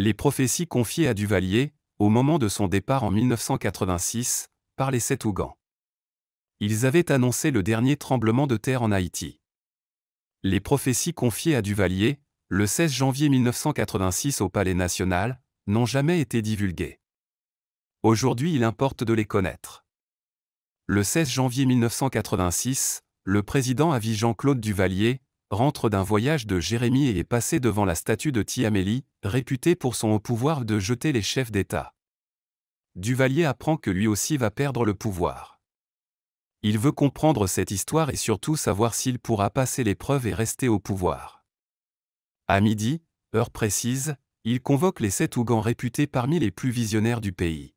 les prophéties confiées à Duvalier, au moment de son départ en 1986, par les sept Ougans. Ils avaient annoncé le dernier tremblement de terre en Haïti. Les prophéties confiées à Duvalier, le 16 janvier 1986 au Palais national, n'ont jamais été divulguées. Aujourd'hui il importe de les connaître. Le 16 janvier 1986, le président avis Jean-Claude Duvalier, rentre d'un voyage de Jérémie et est passé devant la statue de Tiamélie, réputée pour son haut pouvoir de jeter les chefs d'État. Duvalier apprend que lui aussi va perdre le pouvoir. Il veut comprendre cette histoire et surtout savoir s'il pourra passer l'épreuve et rester au pouvoir. À midi, heure précise, il convoque les sept Ougans réputés parmi les plus visionnaires du pays.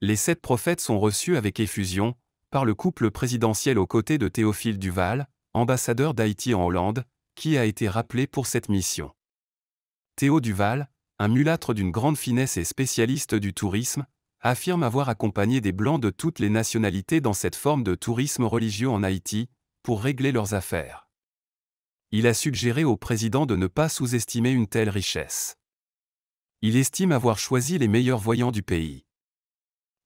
Les sept prophètes sont reçus avec effusion, par le couple présidentiel aux côtés de Théophile Duval, ambassadeur d'Haïti en Hollande, qui a été rappelé pour cette mission. Théo Duval, un mulâtre d'une grande finesse et spécialiste du tourisme, affirme avoir accompagné des Blancs de toutes les nationalités dans cette forme de tourisme religieux en Haïti, pour régler leurs affaires. Il a suggéré au président de ne pas sous-estimer une telle richesse. Il estime avoir choisi les meilleurs voyants du pays.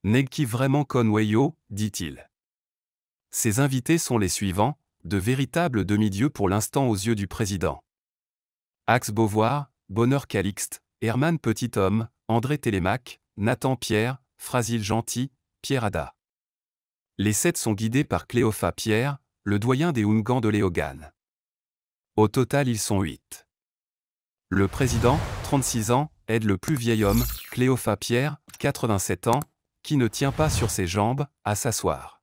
N'est-qui vraiment Conwayo, dit-il. Ses invités sont les suivants, de véritables demi-dieux pour l'instant aux yeux du président. Axe Beauvoir, Bonheur Calixte, Herman Petit-Homme, André Télémac, Nathan Pierre, Frasile Gentil, Pierre Ada. Les sept sont guidés par Cléopha Pierre, le doyen des Oungans de Léogan. Au total, ils sont huit. Le président, 36 ans, aide le plus vieil homme, Cléopha Pierre, 87 ans, qui ne tient pas sur ses jambes, à s'asseoir.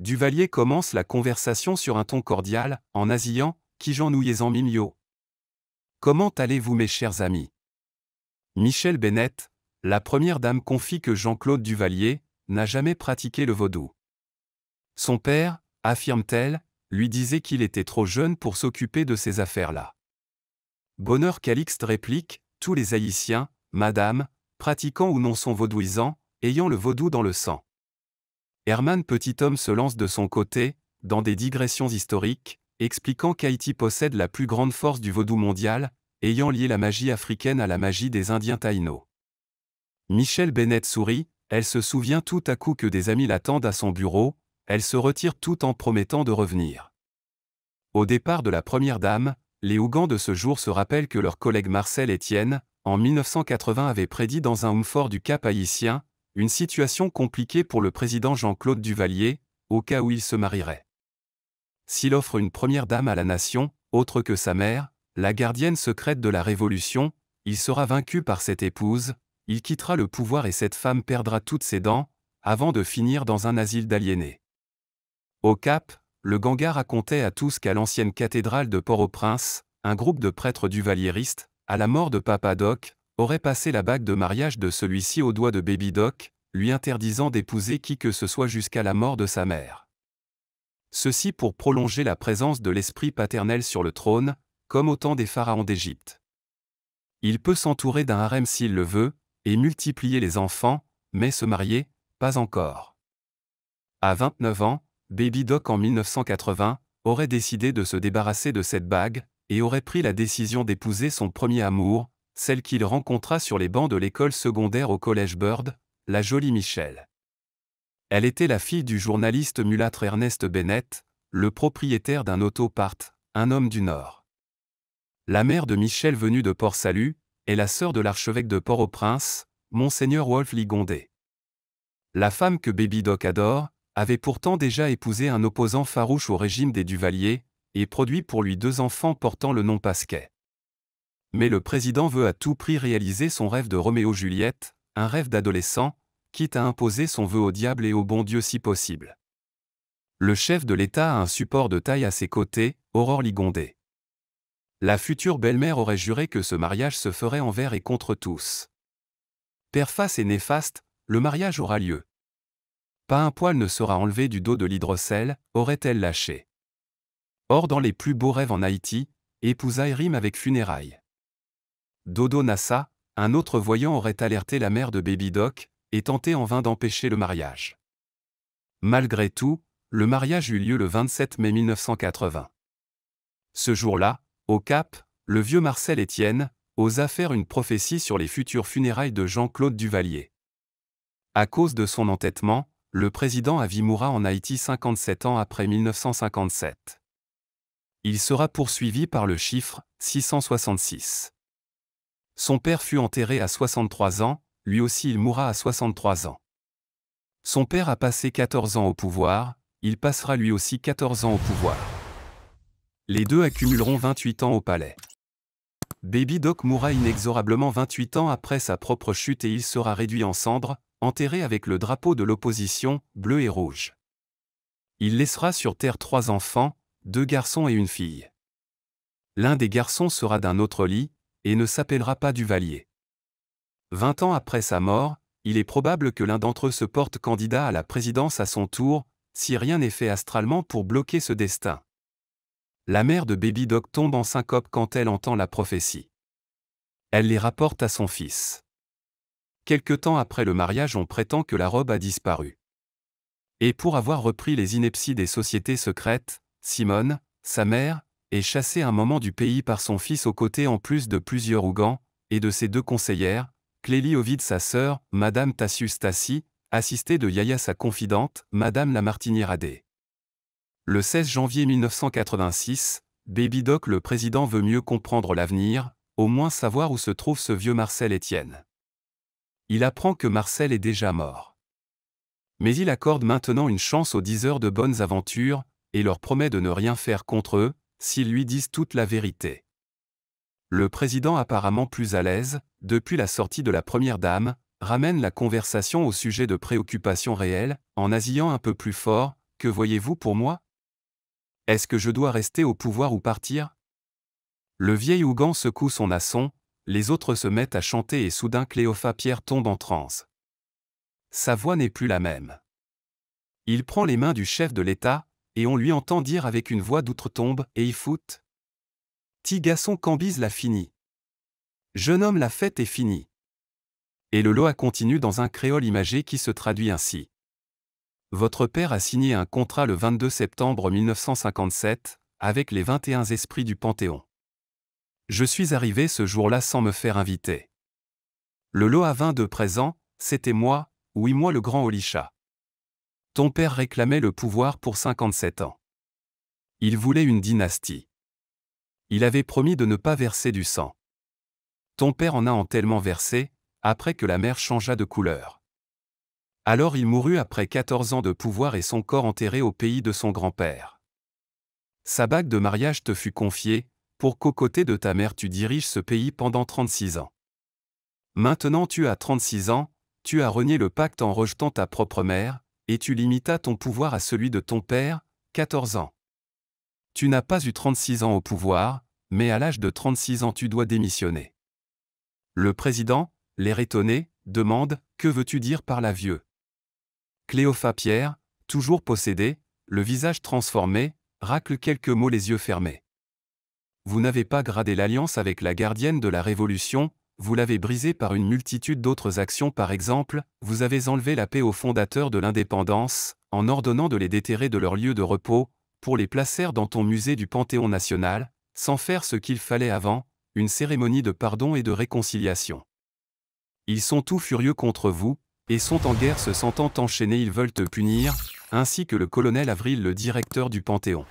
Duvalier commence la conversation sur un ton cordial, en asillant Qui j'en en mimio Comment allez-vous, mes chers amis Michel Bennett, la première dame confie que Jean-Claude Duvalier n'a jamais pratiqué le vaudou. Son père, affirme-t-elle, lui disait qu'il était trop jeune pour s'occuper de ces affaires-là. Bonheur Calixte réplique Tous les Haïtiens, madame, pratiquant ou non son vaudouisant, ayant le vaudou dans le sang. Herman homme, se lance de son côté, dans des digressions historiques, expliquant qu'Haïti possède la plus grande force du vaudou mondial, ayant lié la magie africaine à la magie des Indiens taïnos. Michel Bennett sourit, elle se souvient tout à coup que des amis l'attendent à son bureau, elle se retire tout en promettant de revenir. Au départ de la première dame, les Ougans de ce jour se rappellent que leur collègue Marcel Étienne, en 1980 avait prédit dans un fort du Cap haïtien, une situation compliquée pour le président Jean-Claude Duvalier, au cas où il se marierait. S'il offre une première dame à la nation, autre que sa mère, la gardienne secrète de la Révolution, il sera vaincu par cette épouse, il quittera le pouvoir et cette femme perdra toutes ses dents, avant de finir dans un asile d'aliénés. Au Cap, le Ganga racontait à tous qu'à l'ancienne cathédrale de Port-au-Prince, un groupe de prêtres duvalieristes, à la mort de Papa Doc, aurait passé la bague de mariage de celui-ci au doigt de Baby Doc, lui interdisant d'épouser qui que ce soit jusqu'à la mort de sa mère. Ceci pour prolonger la présence de l'esprit paternel sur le trône, comme au temps des pharaons d'Égypte. Il peut s'entourer d'un harem s'il le veut, et multiplier les enfants, mais se marier, pas encore. À 29 ans, Baby Doc en 1980 aurait décidé de se débarrasser de cette bague, et aurait pris la décision d'épouser son premier amour, celle qu'il rencontra sur les bancs de l'école secondaire au collège Bird, la jolie Michelle. Elle était la fille du journaliste mulâtre Ernest Bennett, le propriétaire d'un auto-part, un homme du Nord. La mère de Michelle venue de Port-Salut est la sœur de l'archevêque de Port-au-Prince, Monseigneur Wolf Ligondé. La femme que Baby Doc adore avait pourtant déjà épousé un opposant farouche au régime des Duvaliers et produit pour lui deux enfants portant le nom Pasquet. Mais le président veut à tout prix réaliser son rêve de Roméo-Juliette, un rêve d'adolescent, quitte à imposer son vœu au diable et au bon Dieu si possible. Le chef de l'État a un support de taille à ses côtés, Aurore Ligondé. La future belle-mère aurait juré que ce mariage se ferait envers et contre tous. père et néfaste, le mariage aura lieu. Pas un poil ne sera enlevé du dos de l'hydrocelle, aurait-elle lâché. Or dans les plus beaux rêves en Haïti, épousailles rime avec funérailles. Dodo Nassa, un autre voyant aurait alerté la mère de Baby Doc et tenté en vain d'empêcher le mariage. Malgré tout, le mariage eut lieu le 27 mai 1980. Ce jour-là, au Cap, le vieux Marcel Étienne osa faire une prophétie sur les futures funérailles de Jean-Claude Duvalier. À cause de son entêtement, le président Avi en Haïti 57 ans après 1957. Il sera poursuivi par le chiffre 666. Son père fut enterré à 63 ans, lui aussi il mourra à 63 ans. Son père a passé 14 ans au pouvoir, il passera lui aussi 14 ans au pouvoir. Les deux accumuleront 28 ans au palais. Baby Doc mourra inexorablement 28 ans après sa propre chute et il sera réduit en cendres, enterré avec le drapeau de l'opposition, bleu et rouge. Il laissera sur Terre trois enfants, deux garçons et une fille. L'un des garçons sera d'un autre lit, et ne s'appellera pas Duvalier. Vingt ans après sa mort, il est probable que l'un d'entre eux se porte candidat à la présidence à son tour, si rien n'est fait astralement pour bloquer ce destin. La mère de Baby Doc tombe en syncope quand elle entend la prophétie. Elle les rapporte à son fils. Quelque temps après le mariage, on prétend que la robe a disparu. Et pour avoir repris les inepties des sociétés secrètes, Simone, sa mère, et chassé un moment du pays par son fils aux côtés en plus de plusieurs Ougans, et de ses deux conseillères, Clélie Ovide sa sœur, Madame Tassius Tassi, assistée de Yaya sa confidente, Madame Lamartini-Radé. Le 16 janvier 1986, Baby Doc le président veut mieux comprendre l'avenir, au moins savoir où se trouve ce vieux Marcel Étienne. Il apprend que Marcel est déjà mort. Mais il accorde maintenant une chance aux diseurs heures de bonnes aventures, et leur promet de ne rien faire contre eux, s'ils lui disent toute la vérité. Le président apparemment plus à l'aise, depuis la sortie de la Première Dame, ramène la conversation au sujet de préoccupations réelles, en asillant un peu plus fort, Que voyez-vous pour moi Est-ce que je dois rester au pouvoir ou partir Le vieil Ougan secoue son asson, les autres se mettent à chanter et soudain Cléopha Pierre tombe en transe. Sa voix n'est plus la même. Il prend les mains du chef de l'État, et on lui entend dire avec une voix d'outre-tombe Et y fout Ti gasson Cambise l'a fini. Jeune homme, la fête est finie. Et le Loa continue dans un créole imagé qui se traduit ainsi. Votre père a signé un contrat le 22 septembre 1957 avec les 21 esprits du Panthéon. Je suis arrivé ce jour-là sans me faire inviter. Le lot vint de présent, c'était moi, oui moi le grand Olisha. Ton père réclamait le pouvoir pour 57 ans. Il voulait une dynastie. Il avait promis de ne pas verser du sang. Ton père en a en tellement versé, après que la mère changea de couleur. Alors il mourut après 14 ans de pouvoir et son corps enterré au pays de son grand-père. Sa bague de mariage te fut confiée, pour qu'aux côtés de ta mère tu diriges ce pays pendant 36 ans. Maintenant tu as 36 ans, tu as renié le pacte en rejetant ta propre mère, et tu limitas ton pouvoir à celui de ton père, 14 ans. Tu n'as pas eu 36 ans au pouvoir, mais à l'âge de 36 ans tu dois démissionner. Le président, l'air étonné, demande Que veux-tu dire par la vieux Cléopha Pierre, toujours possédé, le visage transformé, racle quelques mots les yeux fermés. Vous n'avez pas gradé l'alliance avec la gardienne de la Révolution, vous l'avez brisé par une multitude d'autres actions par exemple, vous avez enlevé la paix aux fondateurs de l'indépendance, en ordonnant de les déterrer de leur lieu de repos, pour les placer dans ton musée du Panthéon national, sans faire ce qu'il fallait avant, une cérémonie de pardon et de réconciliation. Ils sont tout furieux contre vous, et sont en guerre se sentant enchaînés ils veulent te punir, ainsi que le colonel Avril le directeur du Panthéon.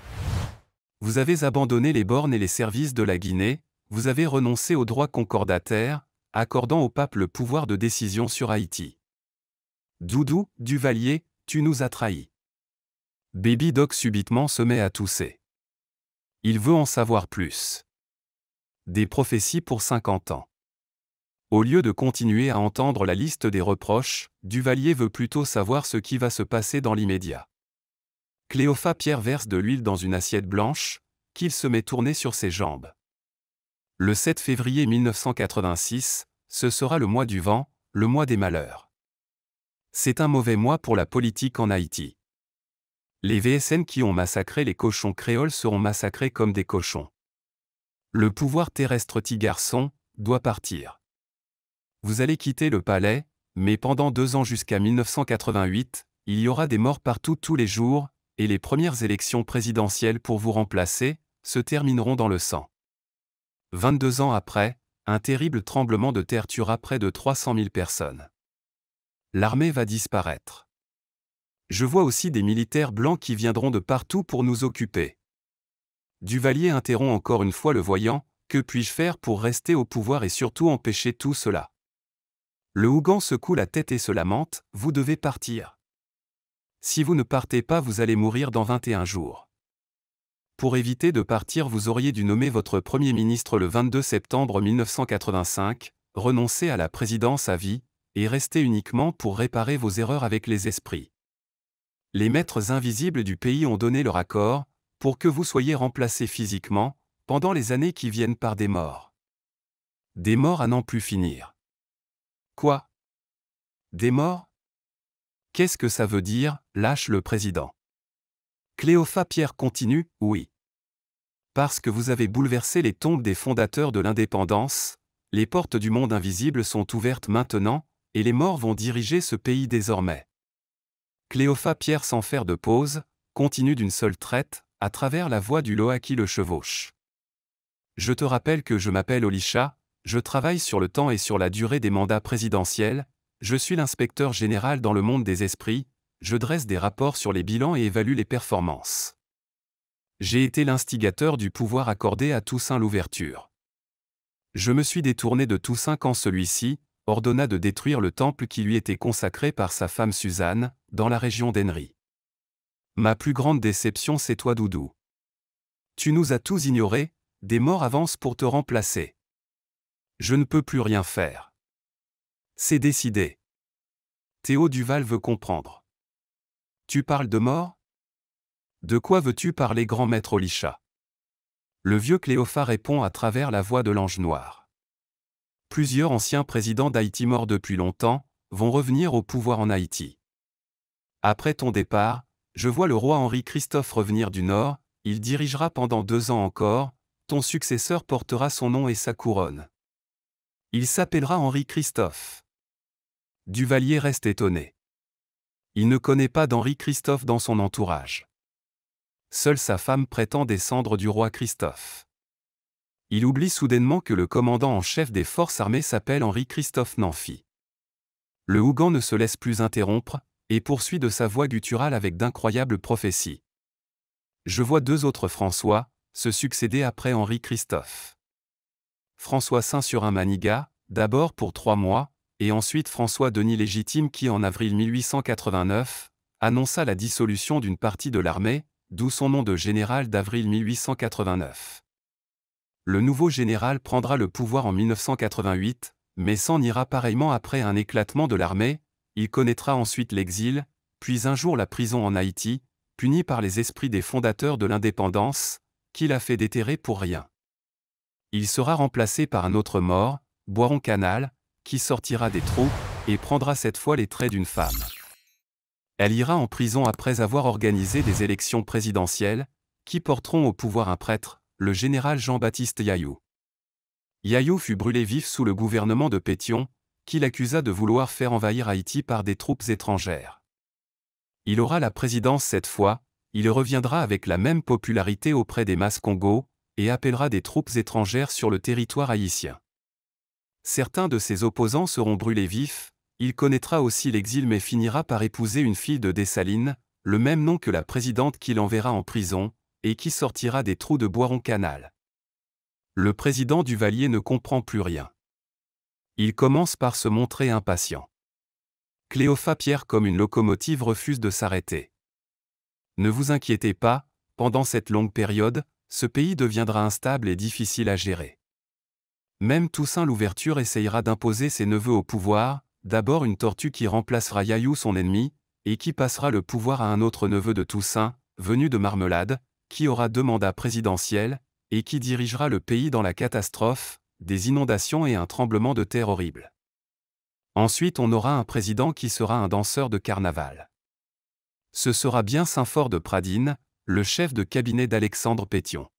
Vous avez abandonné les bornes et les services de la Guinée, vous avez renoncé au droit concordataire, accordant au pape le pouvoir de décision sur Haïti. Doudou, Duvalier, tu nous as trahis. Baby Doc subitement se met à tousser. Il veut en savoir plus. Des prophéties pour 50 ans. Au lieu de continuer à entendre la liste des reproches, Duvalier veut plutôt savoir ce qui va se passer dans l'immédiat. Cléopha Pierre verse de l'huile dans une assiette blanche, qu'il se met tourner sur ses jambes. Le 7 février 1986, ce sera le mois du vent, le mois des malheurs. C'est un mauvais mois pour la politique en Haïti. Les VSN qui ont massacré les cochons créoles seront massacrés comme des cochons. Le pouvoir terrestre Tigarson doit partir. Vous allez quitter le palais, mais pendant deux ans jusqu'à 1988, il y aura des morts partout tous les jours, et les premières élections présidentielles pour vous remplacer se termineront dans le sang. 22 ans après, un terrible tremblement de terre tuera près de 300 000 personnes. L'armée va disparaître. Je vois aussi des militaires blancs qui viendront de partout pour nous occuper. Duvalier interrompt encore une fois le voyant, que puis-je faire pour rester au pouvoir et surtout empêcher tout cela Le Hougan secoue la tête et se lamente, vous devez partir. Si vous ne partez pas, vous allez mourir dans 21 jours. Pour éviter de partir, vous auriez dû nommer votre Premier ministre le 22 septembre 1985, renoncer à la présidence à vie, et rester uniquement pour réparer vos erreurs avec les esprits. Les maîtres invisibles du pays ont donné leur accord, pour que vous soyez remplacé physiquement, pendant les années qui viennent par des morts. Des morts à n'en plus finir. Quoi Des morts Qu'est-ce que ça veut dire, lâche le président Cléopha Pierre continue, oui. Parce que vous avez bouleversé les tombes des fondateurs de l'indépendance, les portes du monde invisible sont ouvertes maintenant, et les morts vont diriger ce pays désormais. Cléopha Pierre sans faire de pause, continue d'une seule traite, à travers la voix du Loa qui le chevauche. Je te rappelle que je m'appelle Olisha, je travaille sur le temps et sur la durée des mandats présidentiels, je suis l'inspecteur général dans le monde des esprits, je dresse des rapports sur les bilans et évalue les performances. J'ai été l'instigateur du pouvoir accordé à Toussaint l'ouverture. Je me suis détourné de Toussaint quand celui-ci ordonna de détruire le temple qui lui était consacré par sa femme Suzanne, dans la région d'Henry. Ma plus grande déception, c'est toi, Doudou. Tu nous as tous ignorés, des morts avancent pour te remplacer. Je ne peux plus rien faire. C'est décidé. Théo Duval veut comprendre. Tu parles de mort De quoi veux-tu parler, grand maître Olisha Le vieux Cléophas répond à travers la voix de l'ange noir. Plusieurs anciens présidents d'Haïti morts depuis longtemps vont revenir au pouvoir en Haïti. Après ton départ, je vois le roi Henri-Christophe revenir du Nord, il dirigera pendant deux ans encore, ton successeur portera son nom et sa couronne. Il s'appellera Henri-Christophe. Duvalier reste étonné il ne connaît pas d'Henri Christophe dans son entourage. Seule sa femme prétend descendre du roi Christophe. Il oublie soudainement que le commandant en chef des forces armées s'appelle Henri Christophe Namphy. Le Hougan ne se laisse plus interrompre, et poursuit de sa voix gutturale avec d'incroyables prophéties. Je vois deux autres François, se succéder après Henri Christophe. François Saint sur un maniga, d'abord pour trois mois, et ensuite François-Denis Légitime qui, en avril 1889, annonça la dissolution d'une partie de l'armée, d'où son nom de général d'avril 1889. Le nouveau général prendra le pouvoir en 1988, mais s'en ira pareillement après un éclatement de l'armée, il connaîtra ensuite l'exil, puis un jour la prison en Haïti, puni par les esprits des fondateurs de l'indépendance, qu'il a fait déterrer pour rien. Il sera remplacé par un autre mort, Boiron Canal, qui sortira des troupes et prendra cette fois les traits d'une femme. Elle ira en prison après avoir organisé des élections présidentielles, qui porteront au pouvoir un prêtre, le général Jean-Baptiste Yayou. Yayou fut brûlé vif sous le gouvernement de Pétion, qui l'accusa de vouloir faire envahir Haïti par des troupes étrangères. Il aura la présidence cette fois, il reviendra avec la même popularité auprès des masses Congo, et appellera des troupes étrangères sur le territoire haïtien certains de ses opposants seront brûlés vifs, il connaîtra aussi l'exil mais finira par épouser une fille de Dessalines, le même nom que la présidente qu'il enverra en prison, et qui sortira des trous de Boiron-Canal. Le président Duvalier ne comprend plus rien. Il commence par se montrer impatient. Cléopha Pierre comme une locomotive refuse de s'arrêter. Ne vous inquiétez pas, pendant cette longue période, ce pays deviendra instable et difficile à gérer. Même Toussaint l'ouverture essayera d'imposer ses neveux au pouvoir, d'abord une tortue qui remplacera Yayou son ennemi, et qui passera le pouvoir à un autre neveu de Toussaint, venu de Marmelade, qui aura deux mandats présidentiels, et qui dirigera le pays dans la catastrophe, des inondations et un tremblement de terre horrible. Ensuite on aura un président qui sera un danseur de carnaval. Ce sera bien Saint-Fort de Pradine, le chef de cabinet d'Alexandre Pétion.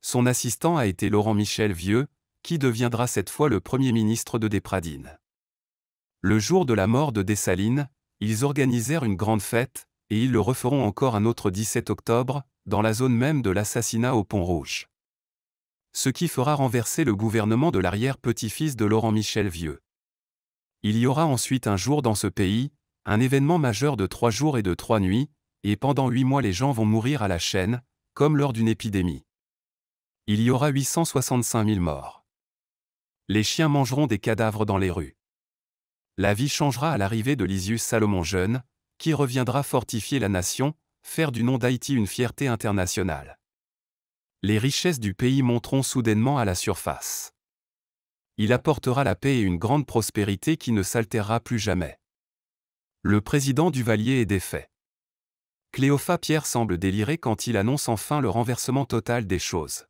Son assistant a été Laurent Michel Vieux, qui deviendra cette fois le premier ministre de Despradines. Le jour de la mort de Dessalines, ils organisèrent une grande fête, et ils le referont encore un autre 17 octobre, dans la zone même de l'assassinat au Pont Rouge. Ce qui fera renverser le gouvernement de l'arrière-petit-fils de Laurent-Michel Vieux. Il y aura ensuite un jour dans ce pays, un événement majeur de trois jours et de trois nuits, et pendant huit mois les gens vont mourir à la chaîne, comme lors d'une épidémie. Il y aura 865 000 morts les chiens mangeront des cadavres dans les rues. La vie changera à l'arrivée de Lysius Salomon jeune, qui reviendra fortifier la nation, faire du nom d'Haïti une fierté internationale. Les richesses du pays monteront soudainement à la surface. Il apportera la paix et une grande prospérité qui ne s'altérera plus jamais. Le président Duvalier est défait. Cléopha Pierre semble délirer quand il annonce enfin le renversement total des choses.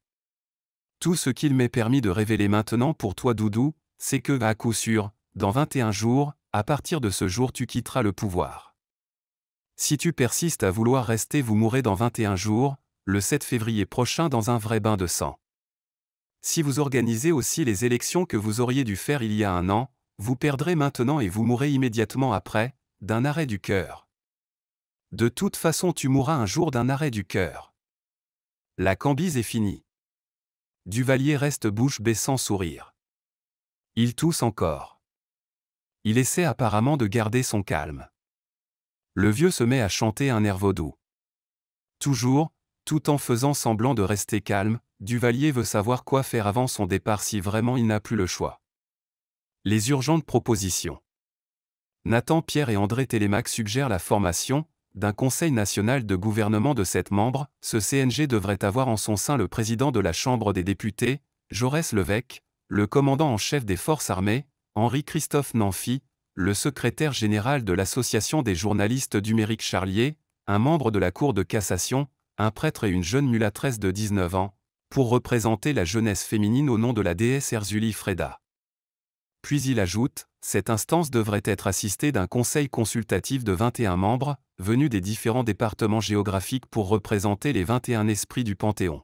Tout ce qu'il m'est permis de révéler maintenant pour toi, Doudou, c'est que, à coup sûr, dans 21 jours, à partir de ce jour, tu quitteras le pouvoir. Si tu persistes à vouloir rester, vous mourrez dans 21 jours, le 7 février prochain, dans un vrai bain de sang. Si vous organisez aussi les élections que vous auriez dû faire il y a un an, vous perdrez maintenant et vous mourrez immédiatement après, d'un arrêt du cœur. De toute façon, tu mourras un jour d'un arrêt du cœur. La cambise est finie. Duvalier reste bouche baissant sans sourire. Il tousse encore. Il essaie apparemment de garder son calme. Le vieux se met à chanter un air doux. Toujours, tout en faisant semblant de rester calme, Duvalier veut savoir quoi faire avant son départ si vraiment il n'a plus le choix. Les urgentes propositions. Nathan Pierre et André Télémac suggèrent la formation d'un Conseil national de gouvernement de sept membres, ce CNG devrait avoir en son sein le président de la Chambre des députés, Jaurès Levesque, le commandant en chef des forces armées, Henri-Christophe Nanfi, le secrétaire général de l'Association des journalistes numérique Charlier, un membre de la Cour de cassation, un prêtre et une jeune mulâtresse de 19 ans, pour représenter la jeunesse féminine au nom de la déesse Erzuli Freda. Puis il ajoute, cette instance devrait être assistée d'un conseil consultatif de 21 membres, venu des différents départements géographiques pour représenter les 21 esprits du Panthéon.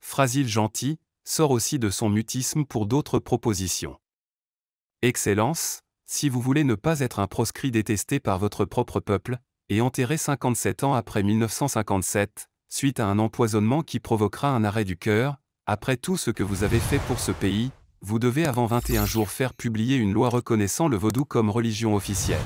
Frasile Gentil sort aussi de son mutisme pour d'autres propositions. Excellence, si vous voulez ne pas être un proscrit détesté par votre propre peuple, et enterré 57 ans après 1957, suite à un empoisonnement qui provoquera un arrêt du cœur, après tout ce que vous avez fait pour ce pays, vous devez avant 21 jours faire publier une loi reconnaissant le vaudou comme religion officielle.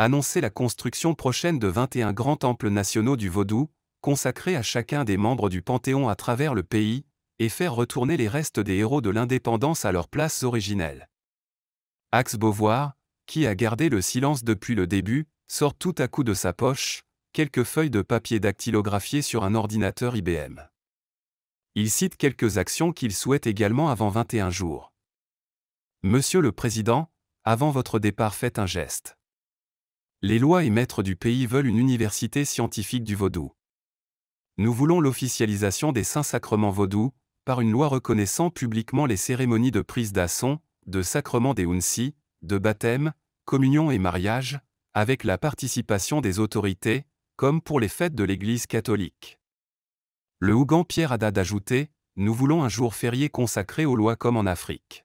Annoncer la construction prochaine de 21 grands temples nationaux du Vaudou, consacrés à chacun des membres du Panthéon à travers le pays, et faire retourner les restes des héros de l'indépendance à leur place originelle. Axe Beauvoir, qui a gardé le silence depuis le début, sort tout à coup de sa poche quelques feuilles de papier dactylographiées sur un ordinateur IBM. Il cite quelques actions qu'il souhaite également avant 21 jours. Monsieur le Président, avant votre départ faites un geste. Les lois et maîtres du pays veulent une université scientifique du vaudou. Nous voulons l'officialisation des saints sacrements vaudou par une loi reconnaissant publiquement les cérémonies de prise d'asson, de sacrement des unsi, de baptême, communion et mariage, avec la participation des autorités, comme pour les fêtes de l'Église catholique. Le Hougan Pierre Haddad d'ajouter Nous voulons un jour férié consacré aux lois comme en Afrique.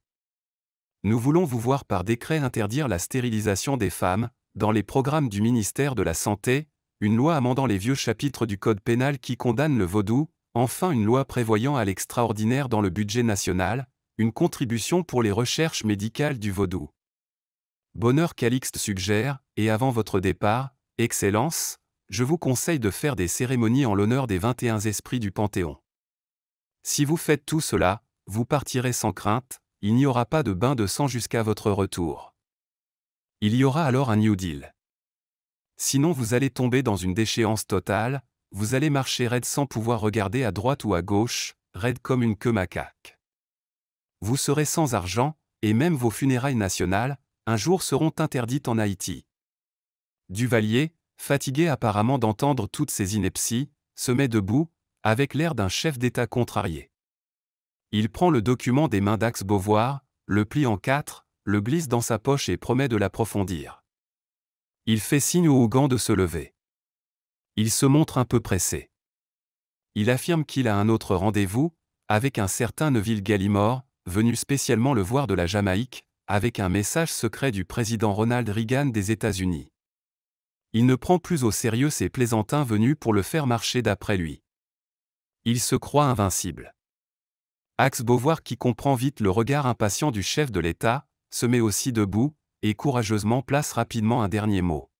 Nous voulons vous voir par décret interdire la stérilisation des femmes, dans les programmes du ministère de la Santé, une loi amendant les vieux chapitres du Code pénal qui condamne le vaudou, enfin une loi prévoyant à l'extraordinaire dans le budget national, une contribution pour les recherches médicales du vaudou. Bonheur Calixte suggère, et avant votre départ, Excellence, je vous conseille de faire des cérémonies en l'honneur des 21 esprits du Panthéon. Si vous faites tout cela, vous partirez sans crainte, il n'y aura pas de bain de sang jusqu'à votre retour. Il y aura alors un New Deal. Sinon vous allez tomber dans une déchéance totale, vous allez marcher raide sans pouvoir regarder à droite ou à gauche, raide comme une queue macaque. Vous serez sans argent, et même vos funérailles nationales, un jour seront interdites en Haïti. Duvalier, fatigué apparemment d'entendre toutes ces inepties, se met debout, avec l'air d'un chef d'État contrarié. Il prend le document des mains d'Axe Beauvoir, le plie en quatre, le glisse dans sa poche et promet de l'approfondir. Il fait signe au Hougan de se lever. Il se montre un peu pressé. Il affirme qu'il a un autre rendez-vous, avec un certain Neville Gallimore, venu spécialement le voir de la Jamaïque, avec un message secret du président Ronald Reagan des États-Unis. Il ne prend plus au sérieux ses plaisantins venus pour le faire marcher d'après lui. Il se croit invincible. Axe Beauvoir qui comprend vite le regard impatient du chef de l'État, se met aussi debout, et courageusement place rapidement un dernier mot.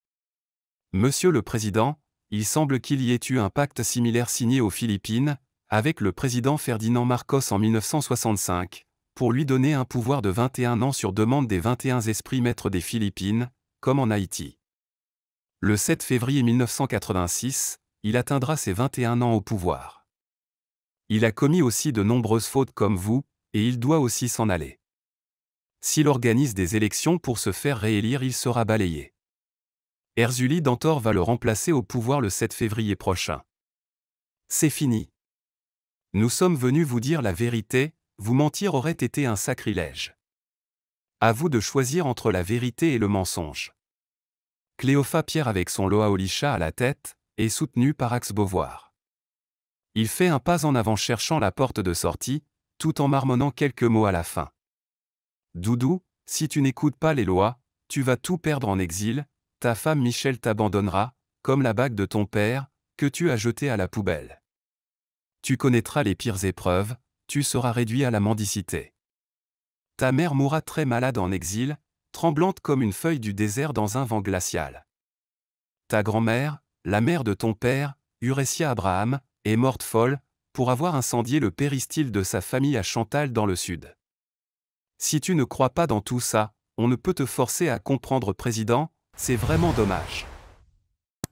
Monsieur le Président, il semble qu'il y ait eu un pacte similaire signé aux Philippines, avec le président Ferdinand Marcos en 1965, pour lui donner un pouvoir de 21 ans sur demande des 21 esprits maîtres des Philippines, comme en Haïti. Le 7 février 1986, il atteindra ses 21 ans au pouvoir. Il a commis aussi de nombreuses fautes comme vous, et il doit aussi s'en aller s'il organise des élections pour se faire réélire, il sera balayé. Erzuli Dantor va le remplacer au pouvoir le 7 février prochain. C'est fini. Nous sommes venus vous dire la vérité, vous mentir aurait été un sacrilège. À vous de choisir entre la vérité et le mensonge. Cléopha Pierre avec son Loa à la tête, est soutenu par Axe Beauvoir. Il fait un pas en avant cherchant la porte de sortie, tout en marmonnant quelques mots à la fin. Doudou, si tu n'écoutes pas les lois, tu vas tout perdre en exil, ta femme Michel t'abandonnera, comme la bague de ton père, que tu as jetée à la poubelle. Tu connaîtras les pires épreuves, tu seras réduit à la mendicité. Ta mère mourra très malade en exil, tremblante comme une feuille du désert dans un vent glacial. Ta grand-mère, la mère de ton père, Urecia Abraham, est morte folle, pour avoir incendié le péristyle de sa famille à Chantal dans le sud. Si tu ne crois pas dans tout ça, on ne peut te forcer à comprendre président, c'est vraiment dommage.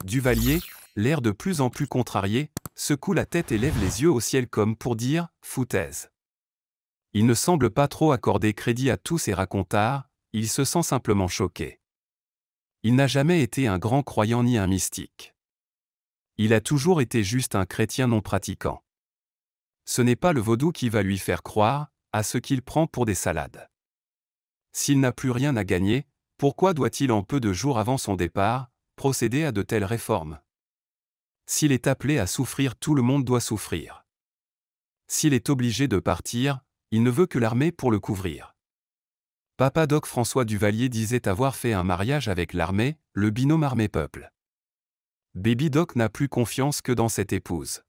Duvalier, l'air de plus en plus contrarié, secoue la tête et lève les yeux au ciel comme pour dire « foutaise ». Il ne semble pas trop accorder crédit à tous ces racontards, il se sent simplement choqué. Il n'a jamais été un grand croyant ni un mystique. Il a toujours été juste un chrétien non pratiquant. Ce n'est pas le vaudou qui va lui faire croire, à ce qu'il prend pour des salades. S'il n'a plus rien à gagner, pourquoi doit-il en peu de jours avant son départ, procéder à de telles réformes S'il est appelé à souffrir, tout le monde doit souffrir. S'il est obligé de partir, il ne veut que l'armée pour le couvrir. Papa Doc François Duvalier disait avoir fait un mariage avec l'armée, le binôme armée-peuple. Baby Doc n'a plus confiance que dans cette épouse.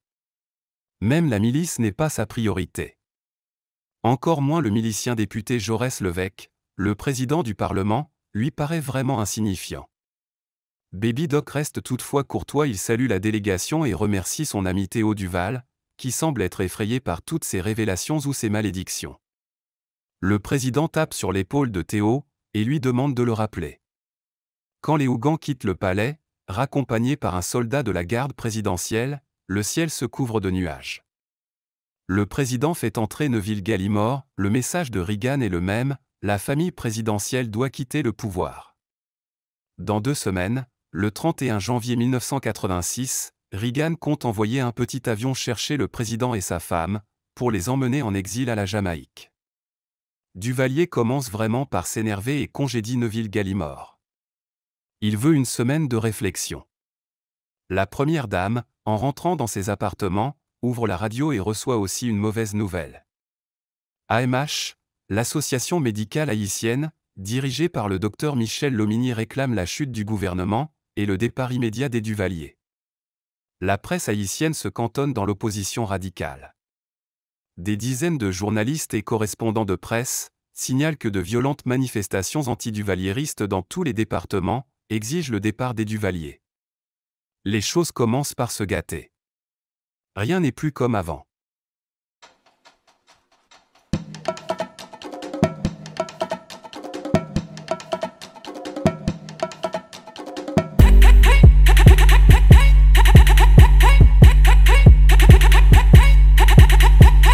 Même la milice n'est pas sa priorité. Encore moins le milicien député Jaurès Levesque, le président du Parlement, lui paraît vraiment insignifiant. Baby Doc reste toutefois courtois, il salue la délégation et remercie son ami Théo Duval, qui semble être effrayé par toutes ces révélations ou ces malédictions. Le président tape sur l'épaule de Théo et lui demande de le rappeler. Quand les Hougans quittent le palais, raccompagnés par un soldat de la garde présidentielle, le ciel se couvre de nuages. Le président fait entrer Neville Gallimore, le message de Reagan est le même, la famille présidentielle doit quitter le pouvoir. Dans deux semaines, le 31 janvier 1986, Reagan compte envoyer un petit avion chercher le président et sa femme, pour les emmener en exil à la Jamaïque. Duvalier commence vraiment par s'énerver et congédie Neville Gallimore. Il veut une semaine de réflexion. La première dame, en rentrant dans ses appartements, ouvre la radio et reçoit aussi une mauvaise nouvelle. AMH, l'association médicale haïtienne, dirigée par le docteur Michel Lomini réclame la chute du gouvernement et le départ immédiat des Duvaliers. La presse haïtienne se cantonne dans l'opposition radicale. Des dizaines de journalistes et correspondants de presse signalent que de violentes manifestations anti duvalieristes dans tous les départements exigent le départ des Duvaliers. Les choses commencent par se gâter. Rien n'est plus comme avant.